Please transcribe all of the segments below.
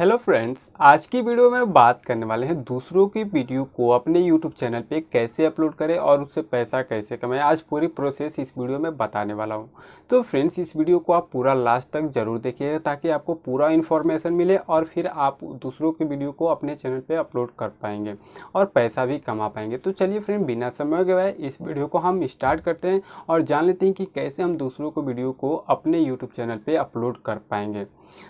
Hello friends आज की video में बात करने वाले हैं दूसरों की वीडियो को अपने यूट्यूब चैनल पे कैसे अपलोड करें और उससे पैसा कैसे कमाएं आज पूरी प्रोसेस इस वीडियो में बताने वाला हूँ तो फ्रेंड्स इस वीडियो को आप पूरा लास्ट तक जरूर देखिएगा ताकि आपको पूरा इन्फॉर्मेशन मिले और फिर आप दूसरों की वीडियो को अपने चैनल पर अपलोड कर पाएंगे और पैसा भी कमा पाएंगे तो चलिए फ्रेंड बिना समय गवाए इस वीडियो को हम स्टार्ट करते हैं और जान लेते हैं कि कैसे हम दूसरों को वीडियो को अपने यूट्यूब चैनल पर अपलोड कर पाएंगे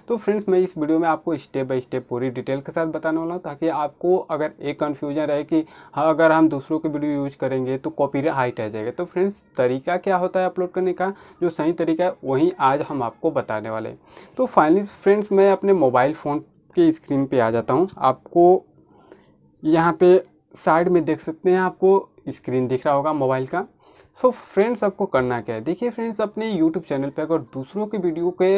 तो फ्रेंड्स मैं इस वीडियो में आपको स्टेप स्टेप बाय स्टेप पूरी डिटेल के साथ बताने वाला हूँ ताकि आपको अगर एक कन्फ्यूजन रहे कि हाँ अगर हम दूसरों के वीडियो यूज करेंगे तो कॉपी हाइट आ जाएगा तो फ्रेंड्स तरीका क्या होता है अपलोड करने का जो सही तरीका है वही आज हम आपको बताने वाले तो फाइनली फ्रेंड्स मैं अपने मोबाइल फ़ोन के स्क्रीन पे आ जाता हूँ आपको यहाँ पे साइड में देख सकते हैं आपको स्क्रीन दिख रहा होगा मोबाइल का सो so, फ्रेंड्स आपको करना क्या है देखिए फ्रेंड्स अपने यूट्यूब चैनल पे अगर दूसरों के वीडियो के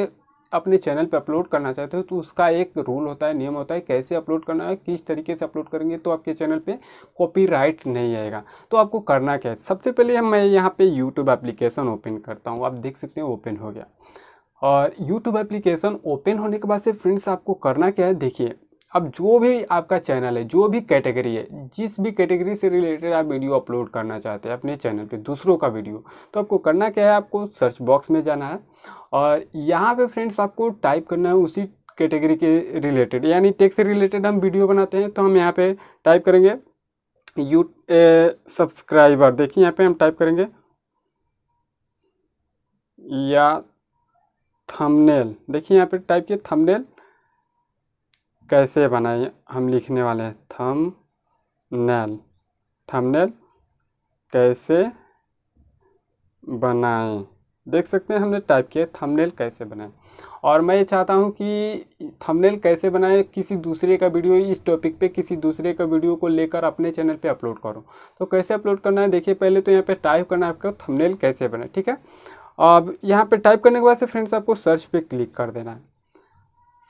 अपने चैनल पर अपलोड करना चाहते हो तो उसका एक रूल होता है नियम होता है कैसे अपलोड करना है किस तरीके से अपलोड करेंगे तो आपके चैनल पे कॉपीराइट नहीं आएगा तो आपको करना क्या है सबसे पहले मैं यहाँ पे यूट्यूब एप्लीकेशन ओपन करता हूँ आप देख सकते हैं ओपन हो गया और यूट्यूब एप्लीकेशन ओपन होने के बाद से फ्रेंड्स आपको करना क्या है देखिए अब जो भी आपका चैनल है जो भी कैटेगरी है हम्म। जिस भी कैटेगरी से रिलेटेड आप वीडियो अपलोड करना चाहते हैं अपने चैनल पे दूसरों का वीडियो तो आपको करना क्या है आपको सर्च बॉक्स में जाना है और यहाँ पे फ्रेंड्स आपको टाइप करना है उसी कैटेगरी के रिलेटेड यानी टेक्स से रिलेटेड हम वीडियो बनाते हैं तो हम यहाँ पर टाइप करेंगे यू सब्सक्राइबर देखिए यहाँ पर हम टाइप करेंगे या थमनेल देखिए यहाँ पर टाइप किया थमनेल कैसे बनाए हम लिखने वाले हैं थम नेल थंबनेल कैसे बनाएं देख सकते हैं हमने टाइप किया थंबनेल कैसे बनाएं और मैं ये चाहता हूँ कि थंबनेल कैसे बनाएं किसी दूसरे का वीडियो इस टॉपिक पे किसी दूसरे का वीडियो को लेकर अपने चैनल पे अपलोड करो तो कैसे अपलोड करना है देखिए पहले तो यहाँ पे टाइप करना है आपका थंबनेल कैसे बनाए ठीक है अब यहाँ पे टाइप करने के बाद से फ्रेंड्स आपको सर्च पर क्लिक कर देना है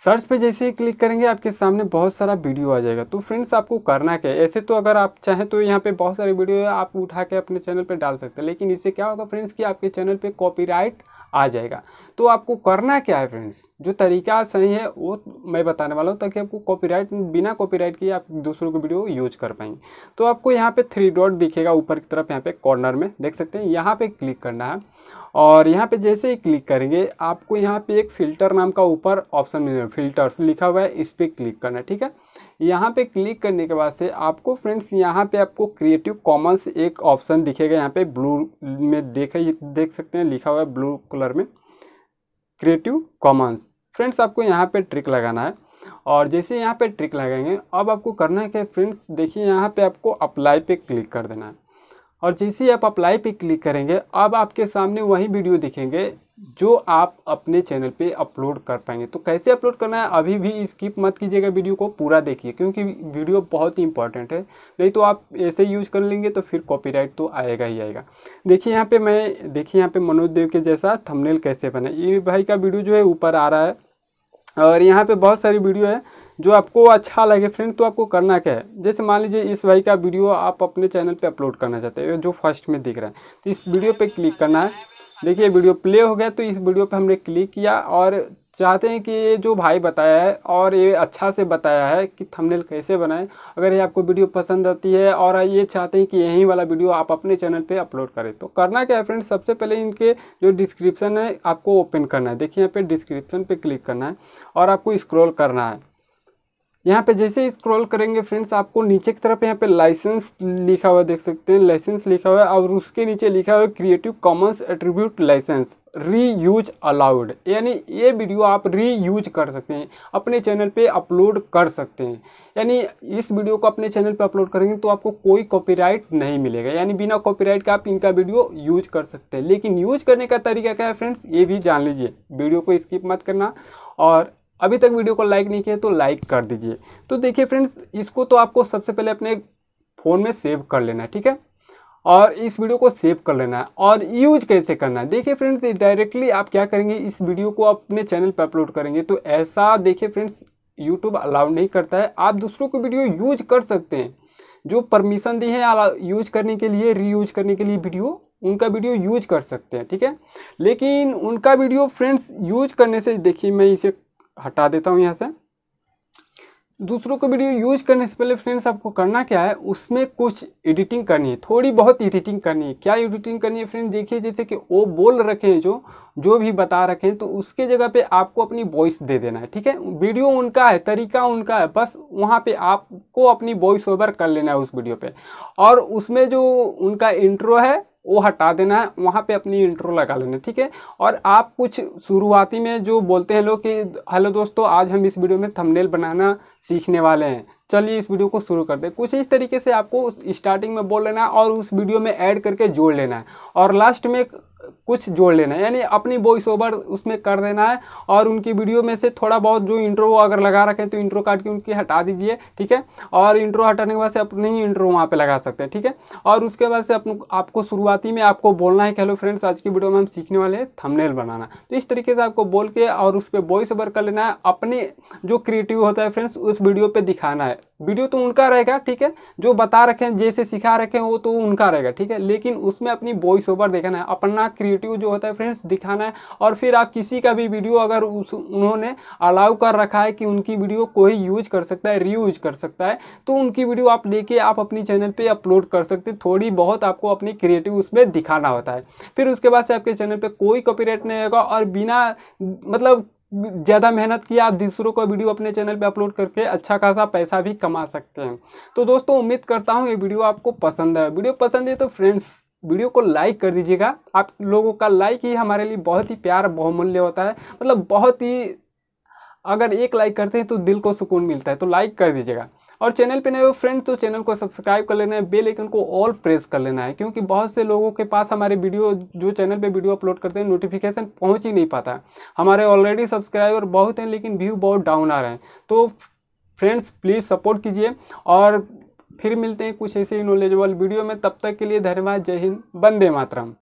सर्च पे जैसे ही क्लिक करेंगे आपके सामने बहुत सारा वीडियो आ जाएगा तो फ्रेंड्स आपको करना क्या है ऐसे तो अगर आप चाहें तो यहाँ पे बहुत सारे वीडियो आप उठा के अपने चैनल पे डाल सकते हैं लेकिन इससे क्या होगा फ्रेंड्स कि आपके चैनल पे कॉपीराइट आ जाएगा तो आपको करना क्या है फ्रेंड्स जो तरीका सही है वो मैं बताने वाला हूँ ताकि आपको कॉपीराइट बिना कॉपीराइट के आप दूसरों की वीडियो यूज कर पाएंगे तो आपको यहाँ पे थ्री डॉट दिखेगा ऊपर की तरफ यहाँ पे कॉर्नर में देख सकते हैं यहाँ पे क्लिक करना है और यहाँ पे जैसे ही क्लिक करेंगे आपको यहाँ पे एक फ़िल्टर नाम का ऊपर ऑप्शन मिलेगा फिल्टर्स लिखा हुआ है इस पर क्लिक करना है ठीक है यहाँ पे क्लिक करने के बाद से आपको फ्रेंड्स यहाँ पे आपको क्रिएटिव कॉमर्स एक ऑप्शन दिखेगा यहाँ पे ब्लू में देखे देख सकते हैं लिखा हुआ है ब्लू कलर में क्रिएटिव कॉमर्स फ्रेंड्स आपको यहाँ पे ट्रिक लगाना है और जैसे यहाँ पे ट्रिक लगाएंगे अब आपको करना है कि फ्रेंड्स देखिए यहाँ पे आपको अप्लाई पे क्लिक कर देना है और जैसे ही आप अप्लाई पे क्लिक करेंगे अब आपके सामने वही वीडियो दिखेंगे जो आप अपने चैनल पे अपलोड कर पाएंगे तो कैसे अपलोड करना है अभी भी स्किप मत कीजिएगा वीडियो को पूरा देखिए क्योंकि वीडियो बहुत ही इंपॉर्टेंट है नहीं तो आप ऐसे यूज कर लेंगे तो फिर कॉपीराइट तो आएगा ही आएगा देखिए यहाँ पे मैं देखिए यहाँ पे मनोज देव के जैसा थंबनेल कैसे बने ये भाई का वीडियो जो है ऊपर आ रहा है और यहाँ पे बहुत सारी वीडियो है जो आपको अच्छा लगे फ्रेंड तो आपको करना क्या है जैसे मान लीजिए इस भाई का वीडियो आप अपने चैनल पे अपलोड करना चाहते हैं जो फर्स्ट में दिख रहा है तो इस वीडियो पे क्लिक करना है देखिए वीडियो प्ले हो गया तो इस वीडियो पे हमने क्लिक किया और चाहते हैं कि ये जो भाई बताया है और ये अच्छा से बताया है कि थंबनेल कैसे बनाएं अगर ये आपको वीडियो पसंद आती है और ये चाहते हैं कि यही वाला वीडियो आप अपने चैनल पे अपलोड करें तो करना क्या है फ्रेंड्स सबसे पहले इनके जो डिस्क्रिप्शन है आपको ओपन करना है देखिए यहाँ पे डिस्क्रिप्शन पे क्लिक करना है और आपको स्क्रॉल करना है यहाँ पे जैसे स्क्रॉल करेंगे फ्रेंड्स आपको नीचे की तरफ यहाँ पे लाइसेंस लिखा हुआ देख सकते हैं लाइसेंस लिखा हुआ है और उसके नीचे लिखा हुआ है creative commons attribute licence reuse allowed यानी ये वीडियो आप री यूज कर सकते हैं अपने चैनल पे अपलोड कर सकते हैं यानी इस वीडियो को अपने चैनल पे अपलोड करेंगे तो आपको कोई कॉपीराइट नहीं मिलेगा यानी बिना कॉपीराइट के आप इनका वीडियो यूज कर सकते हैं लेकिन यूज करने का तरीका क्या है फ्रेंड्स ये भी जान लीजिए वीडियो को स्किप मत करना और अभी तक वीडियो को लाइक नहीं किया तो लाइक कर दीजिए तो देखिए फ्रेंड्स इसको तो आपको सबसे पहले अपने फ़ोन में सेव कर लेना है ठीक है और इस वीडियो को सेव कर लेना है और यूज कैसे करना है देखिए फ्रेंड्स डायरेक्टली आप क्या करेंगे इस वीडियो को अपने चैनल पर अपलोड करेंगे तो ऐसा देखिए फ्रेंड्स यूट्यूब अलाउ नहीं करता है आप दूसरों को वीडियो यूज कर सकते हैं जो परमिशन दी है यूज करने के लिए रीयूज करने के लिए वीडियो उनका वीडियो यूज कर सकते हैं ठीक है लेकिन उनका वीडियो फ्रेंड्स यूज करने से देखिए मैं इसे हटा देता हूँ यहाँ से दूसरों को वीडियो यूज करने से पहले फ्रेंड्स आपको करना क्या है उसमें कुछ एडिटिंग करनी है थोड़ी बहुत एडिटिंग करनी है क्या एडिटिंग करनी है फ्रेंड देखिए जैसे कि वो बोल रखे हैं जो जो भी बता रखे हैं तो उसके जगह पे आपको अपनी वॉइस दे देना है ठीक है वीडियो उनका है तरीका उनका है बस वहाँ पर आपको अपनी वॉइस ओवर कर लेना है उस वीडियो पर और उसमें जो उनका इंट्रो है वो हटा देना है वहाँ पे अपनी इंट्रो लगा लेना ठीक है और आप कुछ शुरुआती में जो बोलते हैं लोग कि हेलो दोस्तों आज हम इस वीडियो में थंबनेल बनाना सीखने वाले हैं चलिए इस वीडियो को शुरू कर दें कुछ इस तरीके से आपको स्टार्टिंग में बोल लेना है और उस वीडियो में ऐड करके जोड़ लेना है और लास्ट में कुछ जोड़ लेना है यानी अपनी वॉइस ओवर उसमें कर देना है और उनकी वीडियो में से थोड़ा बहुत जो इंट्रो अगर लगा रखें तो इंट्रो काट के उनकी हटा दीजिए ठीक है और इंट्रो हटाने के बाद से अपने ही इंट्रो वहाँ पर लगा सकते हैं ठीक है और उसके बाद से अपन आपको शुरुआती में आपको बोलना है कि हेलो फ्रेंड्स आज की वीडियो में हम सीखने वाले हैं थमनेल बनाना तो इस तरीके से आपको बोल के और उस पर वॉइस ओवर कर लेना है अपने जो क्रिएटिव होता है फ्रेंड्स उस वीडियो पर दिखाना है वीडियो तो उनका रहेगा ठीक है जो बता रखें जैसे सिखा रखें वो तो उनका रहेगा ठीक है लेकिन उसमें अपनी वॉइस ओवर देखना है अपना क्रिएटिव क्रिएटिव जो होता है फ्रेंड्स दिखाना है और फिर आप किसी का भी वीडियो अगर उस उन्होंने अलाउ कर रखा है कि उनकी वीडियो कोई यूज कर सकता है रीयूज कर सकता है तो उनकी वीडियो आप लेके आप अपनी चैनल पर अपलोड कर सकते थोड़ी बहुत आपको अपनी क्रिएटिव उसमें दिखाना होता है फिर उसके बाद से आपके चैनल पर कोई कॉपी नहीं होगा और बिना मतलब ज़्यादा मेहनत किया आप दूसरों का वीडियो अपने चैनल पे अपलोड करके अच्छा खासा पैसा भी कमा सकते हैं तो दोस्तों उम्मीद करता हूँ ये वीडियो आपको पसंद है वीडियो पसंद है तो फ्रेंड्स वीडियो को लाइक कर दीजिएगा आप लोगों का लाइक ही हमारे लिए बहुत ही प्यार बहुमूल्य होता है मतलब बहुत ही अगर एक लाइक करते हैं तो दिल को सुकून मिलता है तो लाइक कर दीजिएगा और चैनल पे नए हो फ्रेंड तो चैनल को सब्सक्राइब कर लेना है बेल आइकन को ऑल प्रेस कर लेना है क्योंकि बहुत से लोगों के पास हमारे वीडियो जो चैनल पे वीडियो अपलोड करते हैं नोटिफिकेशन पहुंच ही नहीं पाता हमारे ऑलरेडी सब्सक्राइबर बहुत हैं लेकिन व्यू बहुत डाउन आ रहे हैं तो फ्रेंड्स प्लीज़ सपोर्ट कीजिए और फिर मिलते हैं कुछ ऐसे ही नॉलेजेबल वीडियो में तब तक के लिए धन्यवाद जय हिंद वंदे मातरम